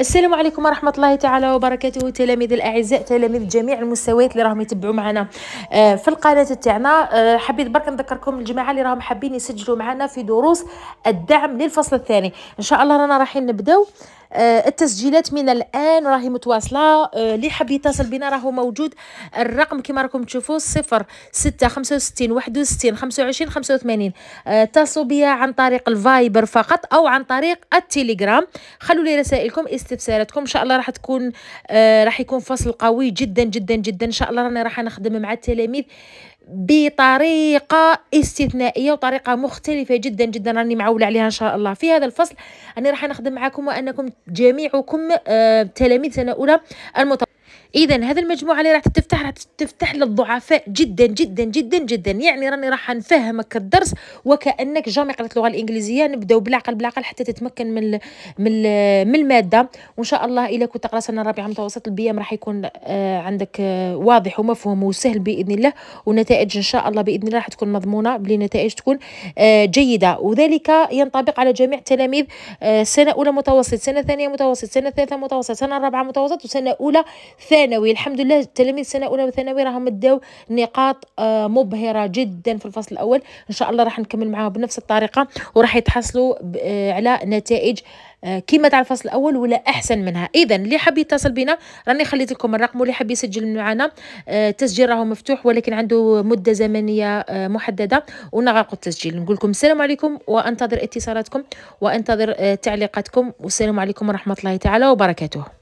السلام عليكم ورحمه الله تعالى وبركاته تلاميذ الاعزاء تلاميذ جميع المستويات اللي راهم يتبعوا معنا آه، في القناه تاعنا آه، حبيت برك نذكركم الجماعه اللي راهم حابين يسجلوا معنا في دروس الدعم للفصل الثاني ان شاء الله رانا رايحين نبداو آه، التسجيلات من الان راهي متواصله آه، اللي حاب يتصل بنا راهو موجود الرقم كما راكم تشوفوا 0 6 65 61 25 85 اتصلوا بيا عن طريق الفايبر فقط او عن طريق التليجرام خلوا لي رسائلكم استفساراتكم ان شاء الله راح تكون آه، راح يكون فصل قوي جدا جدا جدا ان شاء الله راني راح نخدم مع التلاميذ بطريقه استثنائيه وطريقه مختلفه جدا جدا راني معوله عليها ان شاء الله في هذا الفصل انا راح نخدم معكم وانكم جميعكم آه، تلاميذ سنه اولى المتوسطه اذا هذه المجموعه اللي راح تفتح راح تفتح للضعفاء جدا جدا جدا جدا يعني راني راح نفهمك الدرس وكانك جامي قرات اللغه الانجليزيه نبداو بالعقل بالعقل حتى تتمكن من من من الماده وان شاء الله الى كنت تقرا سنه رابعه متوسط البيام راح يكون آه، عندك آه، واضح ومفهوم وسهل باذن الله ونتائج ان شاء الله باذن الله راح تكون مضمونه بلي نتائج تكون آه، جيده وذلك ينطبق على جميع التلاميذ سنه اولى متوسط سنه ثانيه متوسط سنه ثالثه متوسط سنه رابعه متوسط وسنه اولى ثانيه الثانوي الحمد لله التلاميذ سنه اولى وثانوي راهم داو نقاط آه، مبهره جدا في الفصل الاول ان شاء الله راح نكمل معاهم بنفس الطريقه وراح يتحصلوا آه، على نتائج آه، كيما تاع الفصل الاول ولا احسن منها اذا اللي حاب يتصل بنا راني خليت لكم الرقم واللي حاب يسجل معنا التسجيل راهو مفتوح ولكن عنده مده زمنيه محدده ونغلق التسجيل نقول لكم السلام عليكم وانتظر اتصالاتكم وانتظر تعليقاتكم والسلام عليكم ورحمه الله تعالى وبركاته